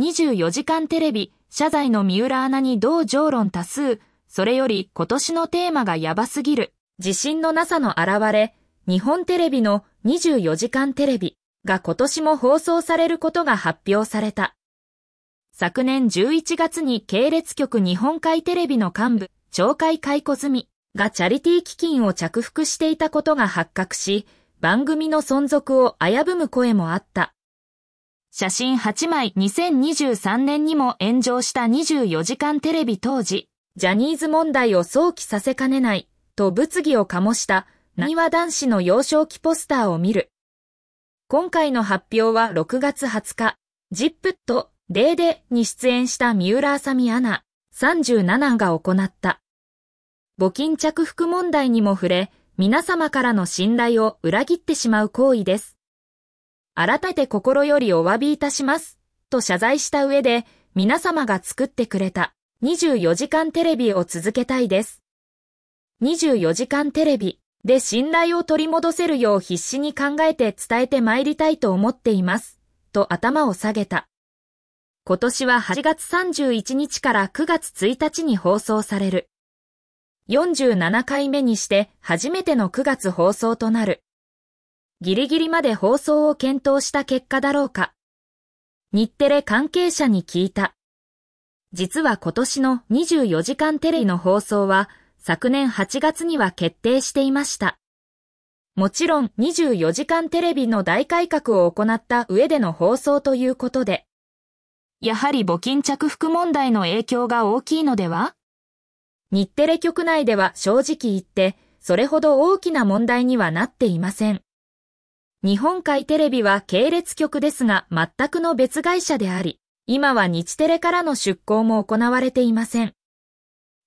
24時間テレビ、謝罪の三浦アナに同情論多数、それより今年のテーマがやばすぎる、自信のなさの現れ、日本テレビの24時間テレビが今年も放送されることが発表された。昨年11月に系列局日本海テレビの幹部、懲戒解雇済みがチャリティー基金を着服していたことが発覚し、番組の存続を危ぶむ声もあった。写真8枚2023年にも炎上した24時間テレビ当時、ジャニーズ問題を想起させかねない、と物議を醸した、なにわ男子の幼少期ポスターを見る。今回の発表は6月20日、ジップとデーデーに出演した三浦あさみアナ37が行った。募金着服問題にも触れ、皆様からの信頼を裏切ってしまう行為です。改めて心よりお詫びいたします、と謝罪した上で、皆様が作ってくれた24時間テレビを続けたいです。24時間テレビで信頼を取り戻せるよう必死に考えて伝えて参りたいと思っています、と頭を下げた。今年は8月31日から9月1日に放送される。47回目にして初めての9月放送となる。ギリギリまで放送を検討した結果だろうか。日テレ関係者に聞いた。実は今年の24時間テレビの放送は昨年8月には決定していました。もちろん24時間テレビの大改革を行った上での放送ということで、やはり募金着服問題の影響が大きいのでは日テレ局内では正直言って、それほど大きな問題にはなっていません。日本海テレビは系列局ですが全くの別会社であり、今は日テレからの出向も行われていません。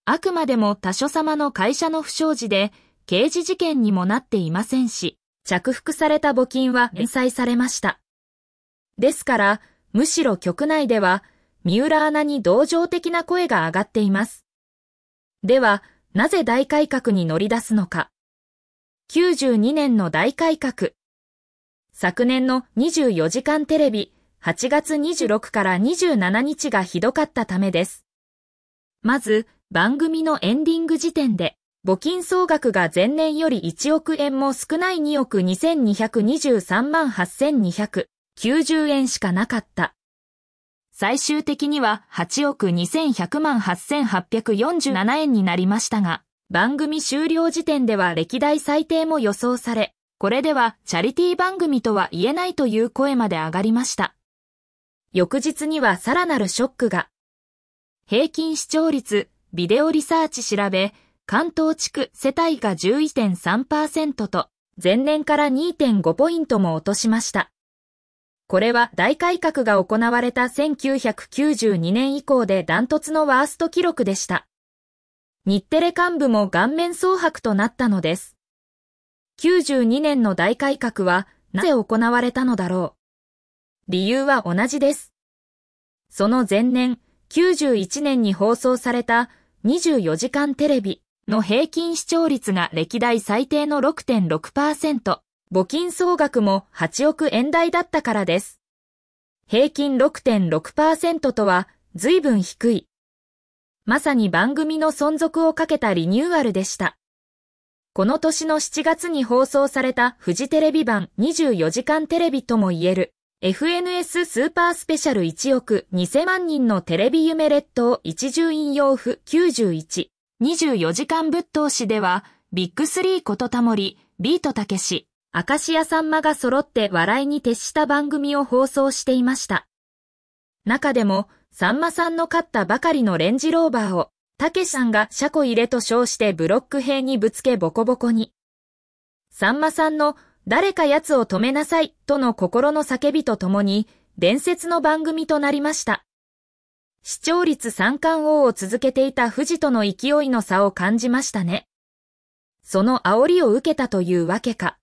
あくまでも他所様の会社の不祥事で、刑事事件にもなっていませんし、着服された募金は返済されました。ですから、むしろ局内では、三浦アナに同情的な声が上がっています。では、なぜ大改革に乗り出すのか。92年の大改革。昨年の24時間テレビ8月26から27日がひどかったためです。まず、番組のエンディング時点で、募金総額が前年より1億円も少ない2億2223万8290円しかなかった。最終的には8億2100万8847円になりましたが、番組終了時点では歴代最低も予想され、これではチャリティー番組とは言えないという声まで上がりました。翌日にはさらなるショックが。平均視聴率、ビデオリサーチ調べ、関東地区世帯が11.3%と、前年から2.5ポイントも落としました。これは大改革が行われた1992年以降でダントツのワースト記録でした。日テレ幹部も顔面蒼白となったのです。92年の大改革はなぜ行われたのだろう。理由は同じです。その前年、91年に放送された24時間テレビの平均視聴率が歴代最低の6.6%、募金総額も8億円台だったからです。平均6.6%とは随分低い。まさに番組の存続をかけたリニューアルでした。この年の7月に放送されたフジテレビ版24時間テレビとも言える FNS スーパースペシャル1億2000万人のテレビ夢列島一重引用譜91 24時間ぶっ通しではビッグスリーことたもりビートたけし明石家さんまが揃って笑いに徹した番組を放送していました中でもさんまさんの勝ったばかりのレンジローバーをたけさんが車庫入れと称してブロック塀にぶつけボコボコに。さんまさんの誰か奴を止めなさいとの心の叫びとともに伝説の番組となりました。視聴率三冠王を続けていた富士との勢いの差を感じましたね。その煽りを受けたというわけか。